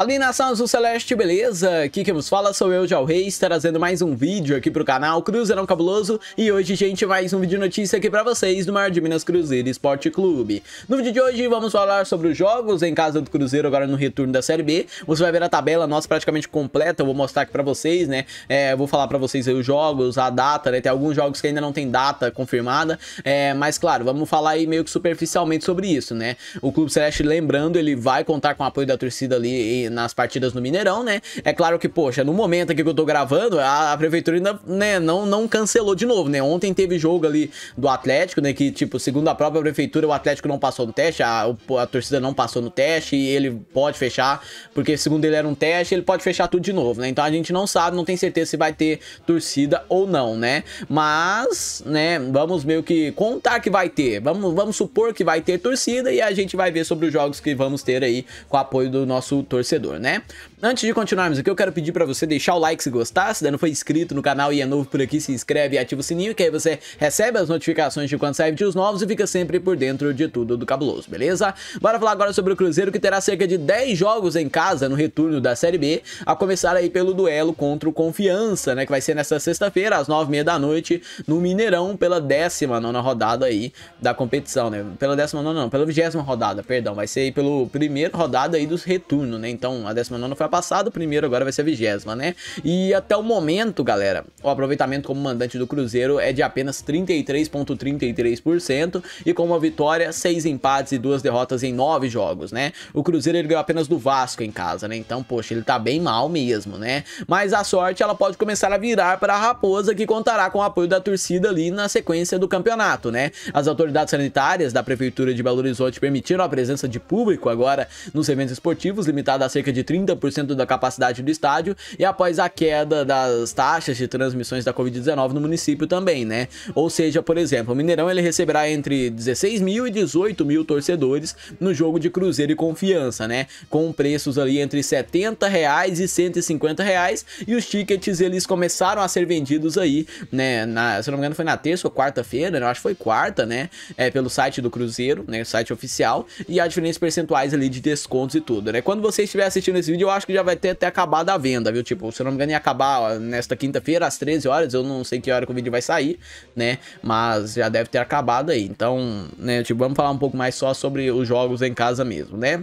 Além nação do celeste, beleza? Aqui quem nos fala sou eu, Jal Reis, trazendo mais um vídeo aqui pro canal Cruzeirão Cabuloso E hoje, gente, mais um vídeo notícia aqui pra vocês do Mar de Minas Cruzeiro Esporte Clube No vídeo de hoje vamos falar sobre os jogos em casa do Cruzeiro agora no retorno da Série B Você vai ver a tabela nossa praticamente completa, eu vou mostrar aqui pra vocês, né? É, vou falar pra vocês os jogos, a data, né? Tem alguns jogos que ainda não tem data confirmada é, Mas claro, vamos falar aí meio que superficialmente sobre isso, né? O Clube Celeste, lembrando, ele vai contar com o apoio da torcida ali nas partidas no Mineirão, né? É claro que, poxa, no momento aqui que eu tô gravando, a, a prefeitura ainda, né, não, não cancelou de novo, né? Ontem teve jogo ali do Atlético, né? Que, tipo, segundo a própria prefeitura, o Atlético não passou no teste, a, a torcida não passou no teste e ele pode fechar, porque segundo ele era um teste, ele pode fechar tudo de novo, né? Então a gente não sabe, não tem certeza se vai ter torcida ou não, né? Mas, né, vamos meio que contar que vai ter, vamos, vamos supor que vai ter torcida e a gente vai ver sobre os jogos que vamos ter aí com o apoio do nosso torcedor torcedor, né? Antes de continuarmos aqui, eu quero pedir para você deixar o like se gostar, se ainda não foi inscrito no canal e é novo por aqui, se inscreve e ativa o sininho, que aí você recebe as notificações de quando sai vídeos novos e fica sempre por dentro de tudo do cabuloso, beleza? Bora falar agora sobre o Cruzeiro, que terá cerca de 10 jogos em casa no retorno da Série B, a começar aí pelo duelo contra o Confiança, né, que vai ser nesta sexta-feira, às 9h30 da noite, no Mineirão, pela 19ª rodada aí da competição, né, pela 19ª não, pela 20 rodada, perdão, vai ser aí pela primeira rodada aí dos retorno, né, então então, a 19 foi a passada, o primeiro agora vai ser a vigésima, né? E até o momento, galera, o aproveitamento como mandante do Cruzeiro é de apenas 33,33% ,33%, e com uma vitória, seis empates e duas derrotas em nove jogos, né? O Cruzeiro ele ganhou apenas do Vasco em casa, né? Então, poxa, ele tá bem mal mesmo, né? Mas a sorte ela pode começar a virar para a Raposa, que contará com o apoio da torcida ali na sequência do campeonato, né? As autoridades sanitárias da Prefeitura de Belo Horizonte permitiram a presença de público agora nos eventos esportivos, limitada a cerca de 30% da capacidade do estádio e após a queda das taxas de transmissões da Covid-19 no município também, né? Ou seja, por exemplo, o Mineirão ele receberá entre 16 mil e 18 mil torcedores no jogo de Cruzeiro e Confiança, né? Com preços ali entre 70 reais e 150 reais e os tickets eles começaram a ser vendidos aí, né? Na, se não me engano foi na terça ou quarta-feira, né? Eu acho que foi quarta, né? É, pelo site do Cruzeiro, né? O site oficial e há diferentes percentuais ali de descontos e tudo, né? Quando você estiver assistindo esse vídeo, eu acho que já vai ter até acabado a venda, viu? Tipo, se eu não me engano, ia acabar ó, nesta quinta-feira, às 13 horas. Eu não sei que hora que o vídeo vai sair, né? Mas já deve ter acabado aí. Então, né, tipo, vamos falar um pouco mais só sobre os jogos em casa mesmo, né?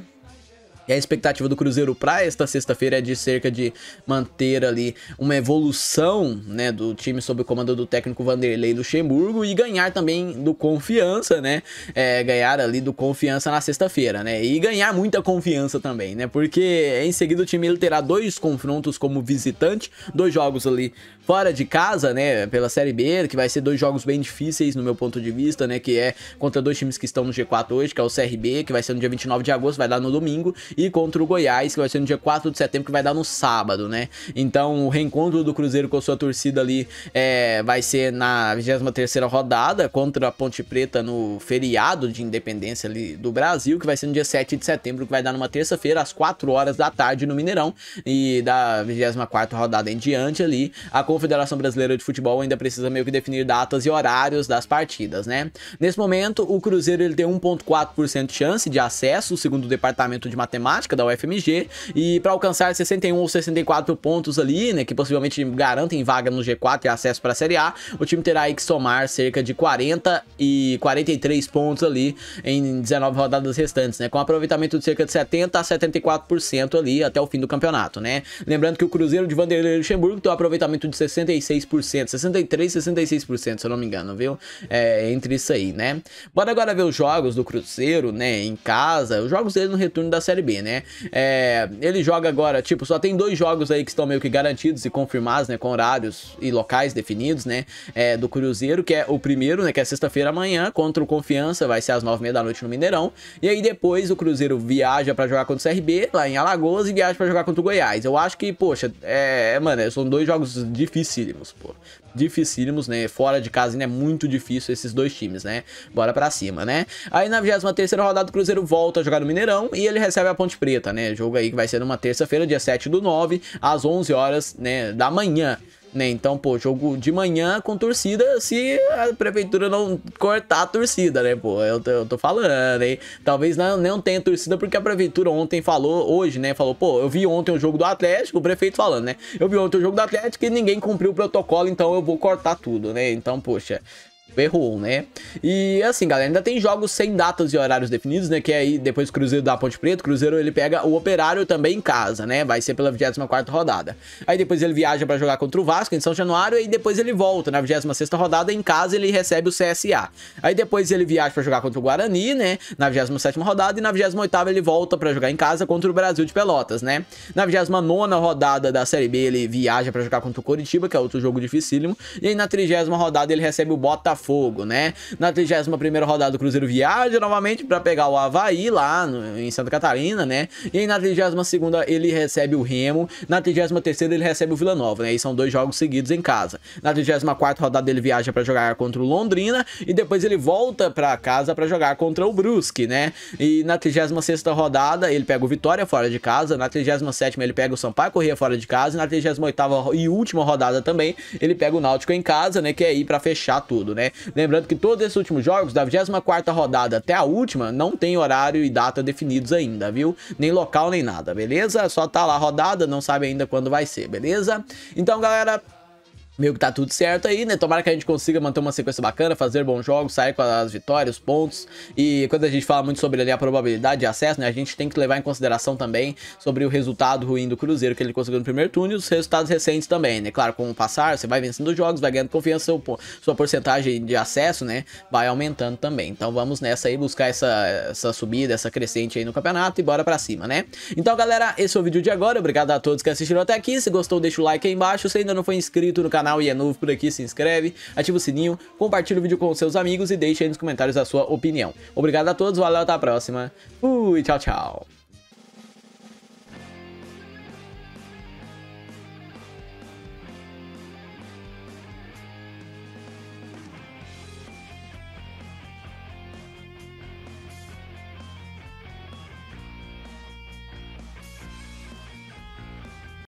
E a expectativa do Cruzeiro para esta sexta-feira é de cerca de manter ali uma evolução né, do time sob o comando do técnico Vanderlei Luxemburgo e ganhar também do confiança, né? É, ganhar ali do confiança na sexta-feira, né? E ganhar muita confiança também, né? Porque em seguida o time ele terá dois confrontos como visitante, dois jogos ali fora de casa, né? Pela Série B, que vai ser dois jogos bem difíceis no meu ponto de vista, né? Que é contra dois times que estão no G4 hoje, que é o CRB, que vai ser no dia 29 de agosto, vai dar no domingo, e contra o Goiás, que vai ser no dia 4 de setembro, que vai dar no sábado, né? Então, o reencontro do Cruzeiro com a sua torcida ali é, vai ser na 23ª rodada contra a Ponte Preta no feriado de independência ali do Brasil, que vai ser no dia 7 de setembro, que vai dar numa terça-feira às 4 horas da tarde no Mineirão e da 24ª rodada em diante ali, a Confederação Brasileira de Futebol ainda precisa meio que definir datas e horários das partidas, né? Nesse momento, o Cruzeiro ele tem 1.4% de chance de acesso, segundo o Departamento de Matemática matemática da UFMG e para alcançar 61 ou 64 pontos ali, né, que possivelmente garantem vaga no G4 e acesso para a Série A, o time terá que somar cerca de 40 e 43 pontos ali em 19 rodadas restantes, né, com aproveitamento de cerca de 70 a 74% ali até o fim do campeonato, né? Lembrando que o Cruzeiro de Vanderlei Luxemburgo tem um aproveitamento de 66%, 63, 66%, se eu não me engano, viu? É, entre isso aí, né? Bora agora ver os jogos do Cruzeiro, né, em casa, os jogos dele no retorno da Série B ali, né? É, ele joga agora, tipo, só tem dois jogos aí que estão meio que garantidos e confirmados, né? Com horários e locais definidos, né? É, do Cruzeiro, que é o primeiro, né? Que é sexta-feira amanhã, contra o Confiança, vai ser às nove e meia da noite no Mineirão. E aí depois o Cruzeiro viaja para jogar contra o CRB, lá em Alagoas, e viaja para jogar contra o Goiás. Eu acho que, poxa, é, é mano, são dois jogos dificílimos, pô dificílimos, né? Fora de casa ainda é muito difícil esses dois times, né? Bora pra cima, né? Aí na 23 rodada o Cruzeiro volta a jogar no Mineirão e ele recebe a Ponte Preta, né? Jogo aí que vai ser numa terça-feira, dia 7 do 9, às 11 horas, né, da manhã. Né? Então, pô, jogo de manhã com torcida se a prefeitura não cortar a torcida, né, pô? Eu, eu tô falando, hein? Talvez não, não tenha torcida porque a prefeitura ontem falou, hoje, né? Falou, pô, eu vi ontem o jogo do Atlético, o prefeito falando, né? Eu vi ontem o jogo do Atlético e ninguém cumpriu o protocolo, então eu vou cortar tudo, né? Então, poxa, Errou, né? E assim, galera, ainda tem jogos sem datas e horários definidos, né? Que é aí depois o Cruzeiro da Ponte Preta, o Cruzeiro ele pega o Operário também em casa, né? Vai ser pela 24 rodada. Aí depois ele viaja para jogar contra o Vasco em São Januário e depois ele volta na 26 rodada em casa ele recebe o CSA. Aí depois ele viaja para jogar contra o Guarani, né? Na 27 rodada e na 28 ele volta para jogar em casa contra o Brasil de Pelotas, né? Na 29 rodada da Série B ele viaja para jogar contra o Coritiba, que é outro jogo dificílimo, e aí na 30 rodada ele recebe o Botafogo Botafogo, né? Na 31ª rodada o Cruzeiro viaja novamente para pegar o Havaí lá no, em Santa Catarina, né? E aí na 32ª ele recebe o Remo, na 33ª ele recebe o Vila Nova, né? E são dois jogos seguidos em casa. Na 34ª rodada ele viaja para jogar contra o Londrina e depois ele volta para casa para jogar contra o Brusque, né? E na 36ª rodada ele pega o Vitória fora de casa, na 37ª ele pega o Sampaio Corrêa fora de casa, e na 38ª e última rodada também ele pega o Náutico em casa, né? Que é aí para fechar tudo, né? né? Lembrando que todos esses últimos jogos, da 24 rodada até a última, não tem horário e data definidos ainda, viu? Nem local, nem nada, beleza? Só tá lá rodada, não sabe ainda quando vai ser, beleza? Então, galera, meio que tá tudo certo aí, né? Tomara que a gente consiga manter uma sequência bacana, fazer bons jogos, sair com as vitórias, pontos. E quando a gente fala muito sobre ali, a probabilidade de acesso, né? A gente tem que levar em consideração também sobre o resultado ruim do Cruzeiro que ele conseguiu no primeiro turno e os resultados recentes também, né? Claro, com o passar, você vai vencendo os jogos, vai ganhando confiança, seu, sua porcentagem de acesso, né? Vai aumentando também. Então vamos nessa aí, buscar essa, essa subida, essa crescente aí no campeonato e bora pra cima, né? Então, galera, esse é o vídeo de agora. Obrigado a todos que assistiram até aqui. Se gostou, deixa o like aí embaixo. Se ainda não foi inscrito no canal, canal e é novo por aqui, se inscreve, ativa o sininho, compartilha o vídeo com seus amigos e deixa aí nos comentários a sua opinião. Obrigado a todos, valeu, até a próxima. Fui, tchau, tchau.